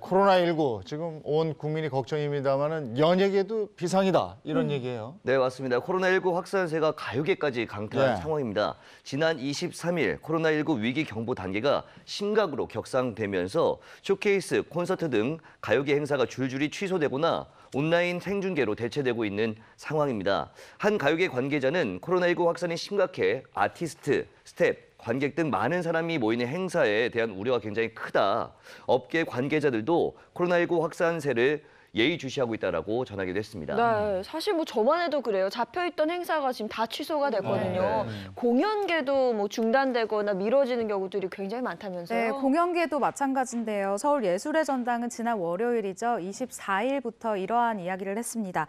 코로나19 지금 온 국민이 걱정입니다만은 연예계도 비상이다 이런 음. 얘기예요. 네 맞습니다. 코로나19 확산세가 가요계까지 강타한 네. 상황입니다. 지난 23일 코로나19 위기 경보 단계가 심각으로 격상되면서 쇼케이스, 콘서트 등 가요계 행사가 줄줄이 취소되거나 온라인 생중계로 대체되고 있는 상황입니다. 한 가요계 관계자는 코로나19 확산이 심각해 아티스트, 스텝, 관객 등 많은 사람이 모이는 행사에 대한 우려가 굉장히 크다. 업계 관계자들도 코로나19 확산세를 예의주시하고 있다라고 전하기도 했습니다. 네, 사실 뭐 저만 해도 그래요. 잡혀있던 행사가 지금 다 취소가 됐거든요. 아, 네. 공연계도 뭐 중단되거나 미뤄지는 경우들이 굉장히 많다면서요? 네, 공연계도 마찬가지인데요. 서울 예술의 전당은 지난 월요일이죠. 24일부터 이러한 이야기를 했습니다.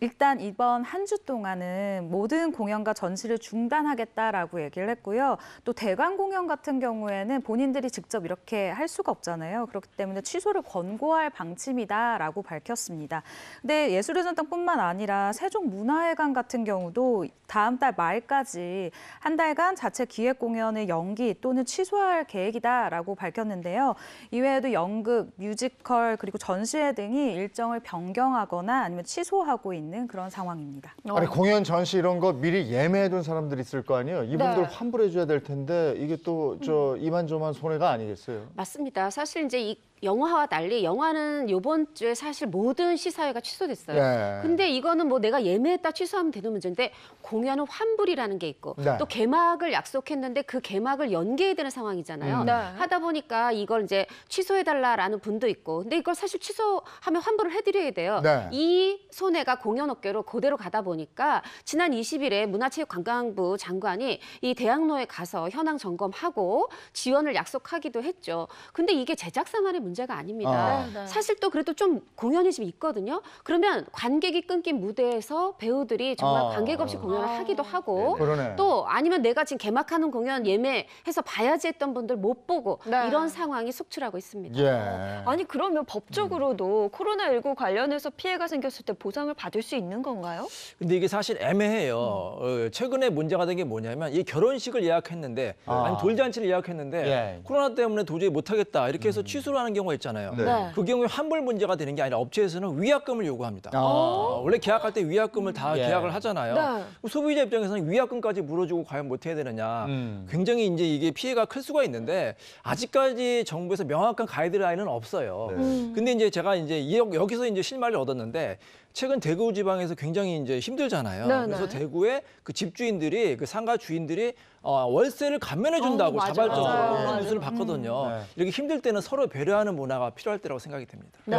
일단 이번 한 주 동안은 모든 공연과 전시를 중단하겠다라고 얘기를 했고요. 또 대관 공연 같은 경우에는 본인들이 직접 이렇게 할 수가 없잖아요. 그렇기 때문에 취소를 권고할 방침이다라고 발 밝혔습니다. 근데 예술의 전당뿐만 아니라 세종문화회관 같은 경우도 다음 달 말까지 한 달간 자체 기획 공연을 연기 또는 취소할 계획이다라고 밝혔는데요. 이외에도 연극, 뮤지컬 그리고 전시회 등이 일정을 변경하거나 아니면 취소하고 있는 그런 상황입니다. 어. 아니 공연 전시 이런 거 미리 예매해둔 사람들 있을 거 아니에요. 이분들 네. 환불해줘야 될 텐데 이게 또저 음. 이만저만 손해가 아니겠어요. 맞습니다. 사실 이제 이 영화와 달리 영화는 요번 주에 사실 모든 시사회가 취소됐어요. 네. 근데 이거는 뭐 내가 예매했다 취소하면 되는 문제인데 공연은 환불이라는 게 있고 네. 또 개막을 약속했는데 그 개막을 연기해야 되는 상황이잖아요. 음. 네. 하다 보니까 이걸 이제 취소해달라라는 분도 있고 근데 이걸 사실 취소하면 환불을 해드려야 돼요. 네. 이 손해가 공연 업계로 그대로 가다 보니까 지난 20일에 문화체육관광부 장관이 이 대학로에 가서 현황 점검하고 지원을 약속하기도 했죠. 근데 이게 제작사만의 문제가 아닙니다. 아. 네, 네. 사실 또 그래도 좀 공연이 좀 있거든요. 그러면 관객이 끊긴 무대에서 배우들이 정말 아. 관객 없이 공연을 아. 하기도 하고 네또 아니면 내가 지금 개막하는 공연 예매해서 봐야지 했던 분들 못 보고 네. 이런 상황이 속출하고 있습니다. 예. 아니 그러면 법적으로도 음. 코로나19 관련해서 피해가 생겼을 때 보상을 받을 수 있는 건가요? 근데 이게 사실 애매해요. 음. 어, 최근에 문제가 된 게 뭐냐면 이 결혼식을 예약했는데 아. 아니 돌잔치를 예약했는데 예. 코로나 때문에 도저히 못 하겠다 이렇게 해서 음. 취소를 하는 게 경우가 있잖아요. 네. 네. 그 경우에 환불 문제가 되는 게 아니라 업체에서는 위약금을 요구합니다. 아. 어. 어, 원래 계약할 때 위약금을 다 예. 계약을 하잖아요. 네. 소비자 입장에서는 위약금까지 물어주고 과연 못해야 되느냐. 음. 굉장히 이제 이게 피해가 클 수가 있는데 아직까지 정부에서 명확한 가이드라인은 없어요. 네. 음. 근데 이제 제가 이제 여기서 이제 실마리를 얻었는데 최근 대구 지방에서 굉장히 이제 힘들잖아요. 네네. 그래서 네. 대구에 그 집주인들이 그 상가 주인들이 어, 월세를 감면해 준다고 어, 자발적으로 맞아요. 그 뉴스를 음, 봤거든요. 음. 네. 이렇게 힘들 때는 서로 배려하는 문화가 필요할 때라고 생각이 됩니다. 네.